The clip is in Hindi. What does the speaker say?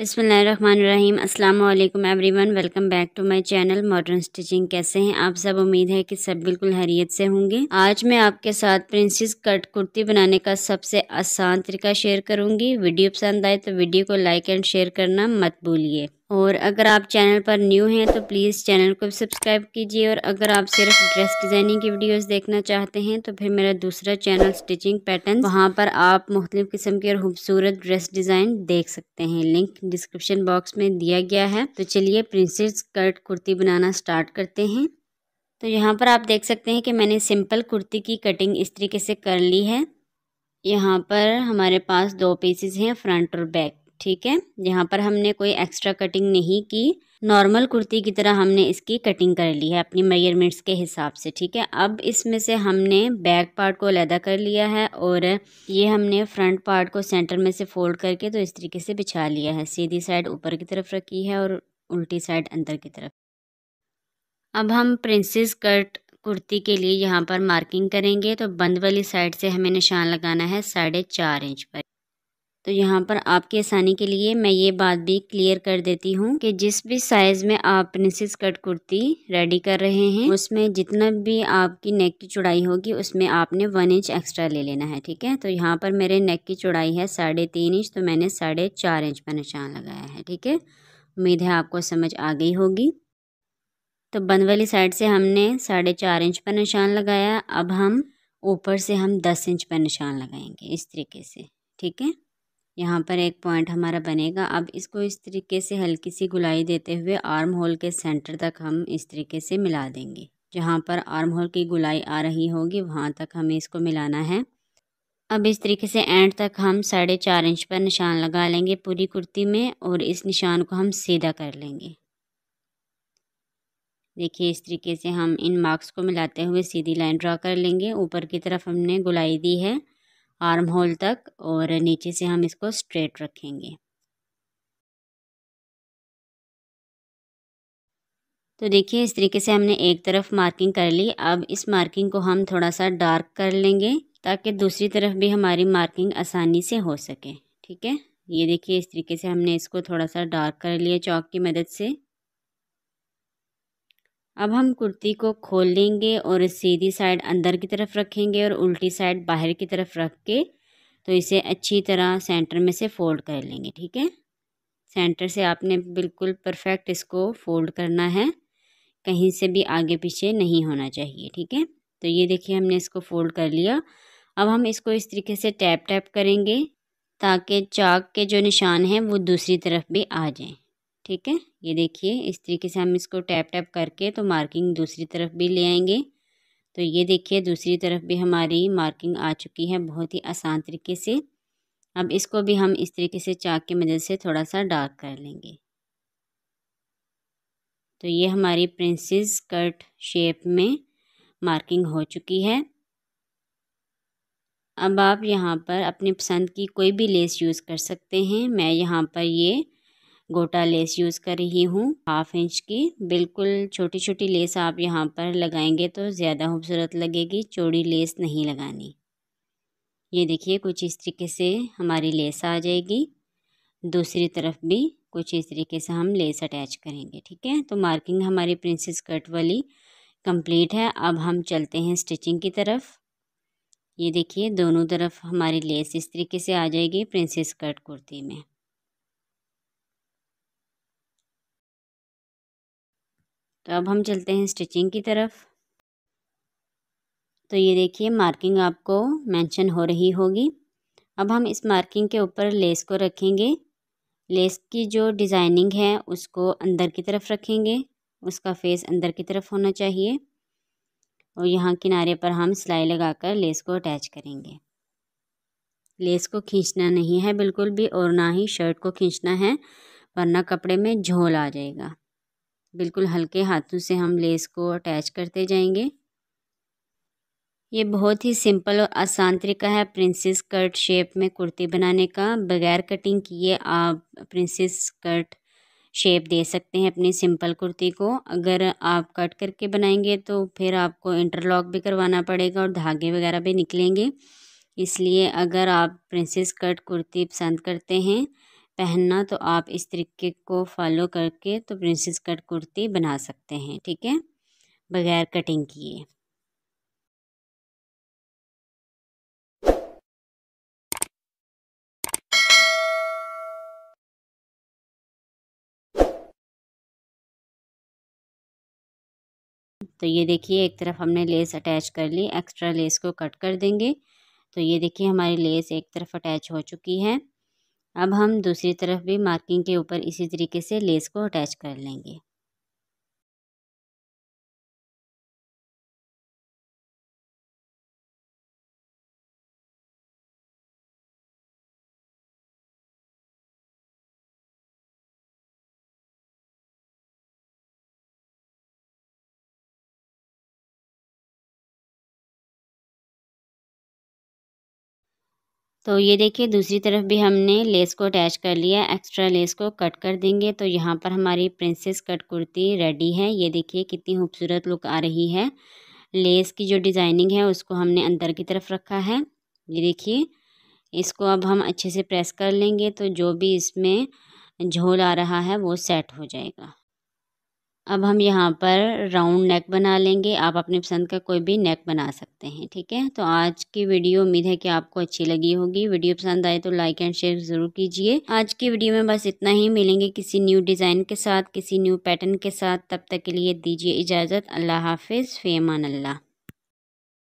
बिसमीम अल्लाम everyone welcome back to my channel modern stitching कैसे हैं आप सब उम्मीद है कि सब बिल्कुल हरियत से होंगे आज मैं आपके साथ प्रिंसेस कट कुर्ती बनाने का सबसे आसान तरीका शेयर करूंगी वीडियो पसंद आए तो वीडियो को लाइक एंड शेयर करना मत भूलिए और अगर आप चैनल पर न्यू हैं तो प्लीज़ चैनल को सब्सक्राइब कीजिए और अगर आप सिर्फ ड्रेस डिज़ाइनिंग की वीडियोस देखना चाहते हैं तो फिर मेरा दूसरा चैनल स्टिचिंग पैटर्न वहाँ पर आप मुख्तु किस्म के और खूबसूरत ड्रेस डिज़ाइन देख सकते हैं लिंक डिस्क्रिप्शन बॉक्स में दिया गया है तो चलिए प्रिंसेस कट कुर्ती बनाना स्टार्ट करते हैं तो यहाँ पर आप देख सकते हैं कि मैंने सिंपल कुर्ती की कटिंग इस तरीके से कर ली है यहाँ पर हमारे पास दो पीसेज हैं फ्रंट और बैक ठीक है यहाँ पर हमने कोई एक्स्ट्रा कटिंग नहीं की नॉर्मल कुर्ती की तरह हमने इसकी कटिंग कर ली है अपनी मेजरमेंट्स के हिसाब से ठीक है अब इसमें से हमने बैक पार्ट को अलहदा कर लिया है और ये हमने फ्रंट पार्ट को सेंटर में से फोल्ड करके तो इस तरीके से बिछा लिया है सीधी साइड ऊपर की तरफ रखी है और उल्टी साइड अंदर की तरफ अब हम प्रिंसेस कट कुर्ती के लिए यहाँ पर मार्किंग करेंगे तो बंद वाली साइड से हमें निशान लगाना है साढ़े चार इंच पर तो यहाँ पर आपकी आसानी के लिए मैं ये बात भी क्लियर कर देती हूँ कि जिस भी साइज़ में आप प्रिंसेस कट कुर्ती रेडी कर रहे हैं उसमें जितना भी आपकी नेक की चौड़ाई होगी उसमें आपने वन इंच एक्स्ट्रा ले लेना है ठीक है तो यहाँ पर मेरे नेक की चौड़ाई है साढ़े तीन इंच तो मैंने साढ़े चार इंच पर निशान लगाया है ठीक है उम्मीद है आपको समझ आ गई होगी तो बंद वाली साइड से हमने साढ़े चार इंच पर निशान लगाया अब हम ऊपर से हम दस इंच पर निशान लगाएंगे इस तरीके से ठीक है यहाँ पर एक पॉइंट हमारा बनेगा अब इसको इस तरीके से हल्की सी गुलाई देते हुए आर्म होल के सेंटर तक हम इस तरीके से मिला देंगे जहाँ पर आर्म होल की गुलाई आ रही होगी वहाँ तक हमें इसको मिलाना है अब इस तरीके से एंड तक हम साढ़े चार इंच पर निशान लगा लेंगे पूरी कुर्ती में और इस निशान को हम सीधा कर लेंगे देखिए इस तरीके से हम इन मार्क्स को मिलाते हुए सीधी लाइन ड्रा कर लेंगे ऊपर की तरफ हमने गुलाई दी है आर्म होल तक और नीचे से हम इसको स्ट्रेट रखेंगे तो देखिए इस तरीके से हमने एक तरफ मार्किंग कर ली अब इस मार्किंग को हम थोड़ा सा डार्क कर लेंगे ताकि दूसरी तरफ भी हमारी मार्किंग आसानी से हो सके ठीक है ये देखिए इस तरीके से हमने इसको थोड़ा सा डार्क कर लिया चौक की मदद से अब हम कुर्ती को खोल लेंगे और सीधी साइड अंदर की तरफ रखेंगे और उल्टी साइड बाहर की तरफ रख के तो इसे अच्छी तरह सेंटर में से फोल्ड कर लेंगे ठीक है सेंटर से आपने बिल्कुल परफेक्ट इसको फोल्ड करना है कहीं से भी आगे पीछे नहीं होना चाहिए ठीक है तो ये देखिए हमने इसको फोल्ड कर लिया अब हम इसको इस तरीके से टैप टैप करेंगे ताकि चाक के जो निशान हैं वो दूसरी तरफ भी आ जाएं ठीक है ये देखिए इस तरीके से हम इसको टैप टैप करके तो मार्किंग दूसरी तरफ भी ले आएंगे तो ये देखिए दूसरी तरफ भी हमारी मार्किंग आ चुकी है बहुत ही आसान तरीके से अब इसको भी हम इस तरीके से चाक की मदद से थोड़ा सा डार्क कर लेंगे तो ये हमारी प्रिंसेस कट शेप में मार्किंग हो चुकी है अब आप यहाँ पर अपनी पसंद की कोई भी लेस यूज़ कर सकते हैं मैं यहाँ पर ये गोटा लेस यूज़ कर रही हूँ हाफ इंच की बिल्कुल छोटी छोटी लेस आप यहाँ पर लगाएंगे तो ज़्यादा खूबसूरत लगेगी चौड़ी लेस नहीं लगानी ये देखिए कुछ इस तरीके से हमारी लेस आ जाएगी दूसरी तरफ भी कुछ इस तरीके से हम लेस अटैच करेंगे ठीक है तो मार्किंग हमारी प्रिंसेस कट वाली कंप्लीट है अब हम चलते हैं स्टिचिंग की तरफ ये देखिए दोनों तरफ हमारी लेस इस तरीके से आ जाएगी प्रिंसेस कट कुर्ती में तो अब हम चलते हैं स्टिचिंग की तरफ तो ये देखिए मार्किंग आपको मेंशन हो रही होगी अब हम इस मार्किंग के ऊपर लेस को रखेंगे लेस की जो डिज़ाइनिंग है उसको अंदर की तरफ रखेंगे उसका फेस अंदर की तरफ होना चाहिए और यहाँ किनारे पर हम सिलाई लगाकर लेस को अटैच करेंगे लेस को खींचना नहीं है बिल्कुल भी और ना ही शर्ट को खींचना है वरना कपड़े में झोल आ जाएगा बिल्कुल हल्के हाथों से हम लेस को अटैच करते जाएंगे ये बहुत ही सिंपल और आसान तरीका है प्रिंसेस कट शेप में कुर्ती बनाने का बगैर कटिंग किए आप प्रिंसेस कट शेप दे सकते हैं अपनी सिंपल कुर्ती को अगर आप कट करके बनाएंगे तो फिर आपको इंटरलॉक भी करवाना पड़ेगा और धागे वगैरह भी निकलेंगे इसलिए अगर आप प्रिंसेस कट कुर्ती पसंद करते हैं पहनना तो आप इस तरीके को फॉलो करके तो प्रिंसेस कट कुर्ती बना सकते हैं ठीक है बगैर कटिंग किए तो ये देखिए एक तरफ हमने लेस अटैच कर ली एक्स्ट्रा लेस को कट कर देंगे तो ये देखिए हमारी लेस एक तरफ अटैच हो चुकी है अब हम दूसरी तरफ भी मार्किंग के ऊपर इसी तरीके से लेस को अटैच कर लेंगे तो ये देखिए दूसरी तरफ भी हमने लेस को अटैच कर लिया एक्स्ट्रा लेस को कट कर देंगे तो यहाँ पर हमारी प्रिंसेस कट कुर्ती रेडी है ये देखिए कितनी खूबसूरत लुक आ रही है लेस की जो डिज़ाइनिंग है उसको हमने अंदर की तरफ रखा है ये देखिए इसको अब हम अच्छे से प्रेस कर लेंगे तो जो भी इसमें झोल आ रहा है वो सेट हो जाएगा अब हम यहाँ पर राउंड नेक बना लेंगे आप अपने पसंद का कोई भी नेक बना सकते हैं ठीक है तो आज की वीडियो उम्मीद है कि आपको अच्छी लगी होगी वीडियो पसंद आए तो लाइक एंड शेयर ज़रूर कीजिए आज की वीडियो में बस इतना ही मिलेंगे किसी न्यू डिज़ाइन के साथ किसी न्यू पैटर्न के साथ तब तक के लिए दीजिए इजाज़त अल्लाह हाफिज़ फ़ेमान अल्लाह